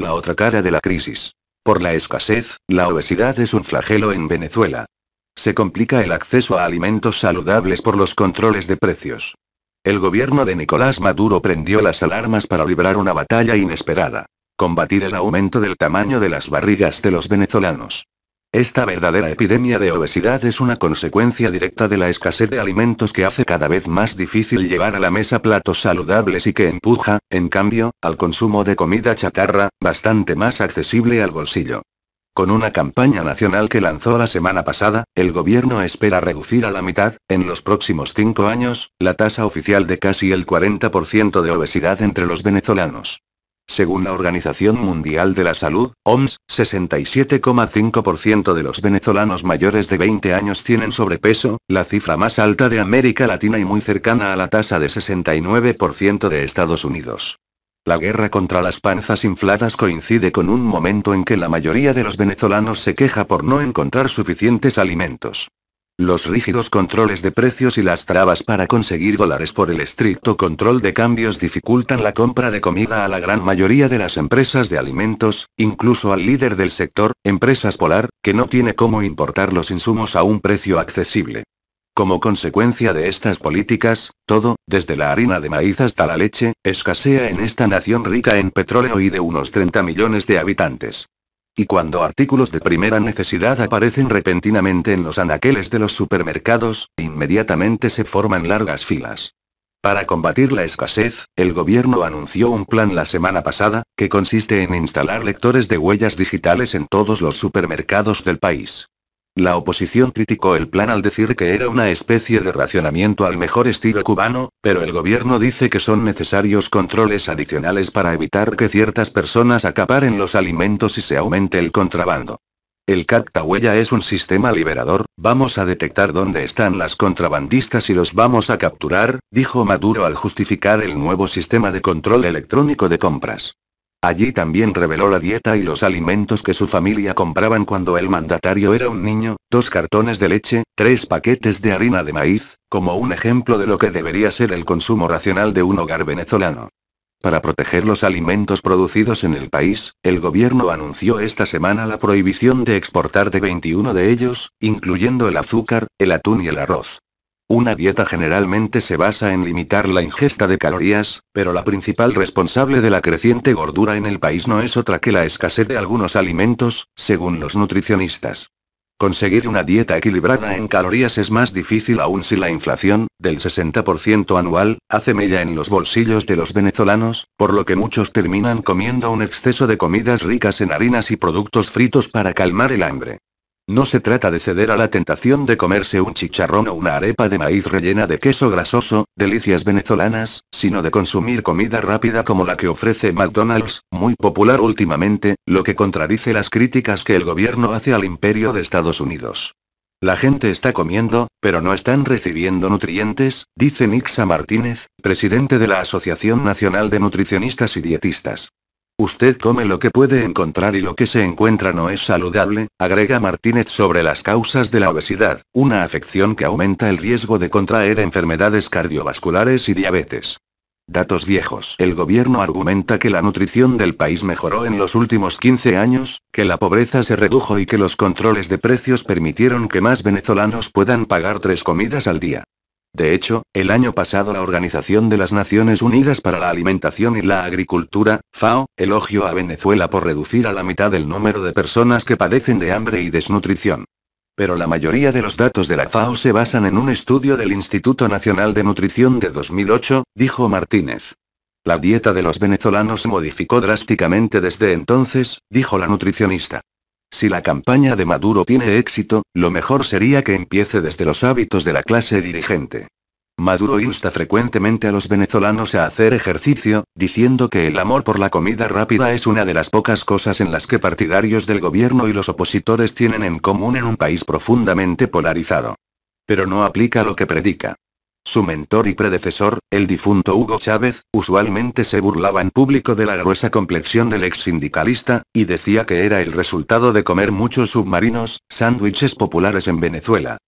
La otra cara de la crisis. Por la escasez, la obesidad es un flagelo en Venezuela. Se complica el acceso a alimentos saludables por los controles de precios. El gobierno de Nicolás Maduro prendió las alarmas para librar una batalla inesperada. Combatir el aumento del tamaño de las barrigas de los venezolanos. Esta verdadera epidemia de obesidad es una consecuencia directa de la escasez de alimentos que hace cada vez más difícil llevar a la mesa platos saludables y que empuja, en cambio, al consumo de comida chatarra, bastante más accesible al bolsillo. Con una campaña nacional que lanzó la semana pasada, el gobierno espera reducir a la mitad, en los próximos cinco años, la tasa oficial de casi el 40% de obesidad entre los venezolanos. Según la Organización Mundial de la Salud, OMS, 67,5% de los venezolanos mayores de 20 años tienen sobrepeso, la cifra más alta de América Latina y muy cercana a la tasa de 69% de Estados Unidos. La guerra contra las panzas infladas coincide con un momento en que la mayoría de los venezolanos se queja por no encontrar suficientes alimentos. Los rígidos controles de precios y las trabas para conseguir dólares por el estricto control de cambios dificultan la compra de comida a la gran mayoría de las empresas de alimentos, incluso al líder del sector, Empresas Polar, que no tiene cómo importar los insumos a un precio accesible. Como consecuencia de estas políticas, todo, desde la harina de maíz hasta la leche, escasea en esta nación rica en petróleo y de unos 30 millones de habitantes. Y cuando artículos de primera necesidad aparecen repentinamente en los anaqueles de los supermercados, inmediatamente se forman largas filas. Para combatir la escasez, el gobierno anunció un plan la semana pasada, que consiste en instalar lectores de huellas digitales en todos los supermercados del país. La oposición criticó el plan al decir que era una especie de racionamiento al mejor estilo cubano, pero el gobierno dice que son necesarios controles adicionales para evitar que ciertas personas acaparen los alimentos y se aumente el contrabando. El huella es un sistema liberador, vamos a detectar dónde están las contrabandistas y los vamos a capturar, dijo Maduro al justificar el nuevo sistema de control electrónico de compras. Allí también reveló la dieta y los alimentos que su familia compraban cuando el mandatario era un niño, dos cartones de leche, tres paquetes de harina de maíz, como un ejemplo de lo que debería ser el consumo racional de un hogar venezolano. Para proteger los alimentos producidos en el país, el gobierno anunció esta semana la prohibición de exportar de 21 de ellos, incluyendo el azúcar, el atún y el arroz. Una dieta generalmente se basa en limitar la ingesta de calorías, pero la principal responsable de la creciente gordura en el país no es otra que la escasez de algunos alimentos, según los nutricionistas. Conseguir una dieta equilibrada en calorías es más difícil aún si la inflación, del 60% anual, hace mella en los bolsillos de los venezolanos, por lo que muchos terminan comiendo un exceso de comidas ricas en harinas y productos fritos para calmar el hambre. No se trata de ceder a la tentación de comerse un chicharrón o una arepa de maíz rellena de queso grasoso, delicias venezolanas, sino de consumir comida rápida como la que ofrece McDonald's, muy popular últimamente, lo que contradice las críticas que el gobierno hace al imperio de Estados Unidos. La gente está comiendo, pero no están recibiendo nutrientes, dice Nixa Martínez, presidente de la Asociación Nacional de Nutricionistas y Dietistas. Usted come lo que puede encontrar y lo que se encuentra no es saludable, agrega Martínez sobre las causas de la obesidad, una afección que aumenta el riesgo de contraer enfermedades cardiovasculares y diabetes. Datos viejos. El gobierno argumenta que la nutrición del país mejoró en los últimos 15 años, que la pobreza se redujo y que los controles de precios permitieron que más venezolanos puedan pagar tres comidas al día. De hecho, el año pasado la Organización de las Naciones Unidas para la Alimentación y la Agricultura, FAO, elogió a Venezuela por reducir a la mitad el número de personas que padecen de hambre y desnutrición. Pero la mayoría de los datos de la FAO se basan en un estudio del Instituto Nacional de Nutrición de 2008, dijo Martínez. La dieta de los venezolanos se modificó drásticamente desde entonces, dijo la nutricionista. Si la campaña de Maduro tiene éxito, lo mejor sería que empiece desde los hábitos de la clase dirigente. Maduro insta frecuentemente a los venezolanos a hacer ejercicio, diciendo que el amor por la comida rápida es una de las pocas cosas en las que partidarios del gobierno y los opositores tienen en común en un país profundamente polarizado. Pero no aplica lo que predica. Su mentor y predecesor, el difunto Hugo Chávez, usualmente se burlaba en público de la gruesa complexión del ex sindicalista, y decía que era el resultado de comer muchos submarinos, sándwiches populares en Venezuela.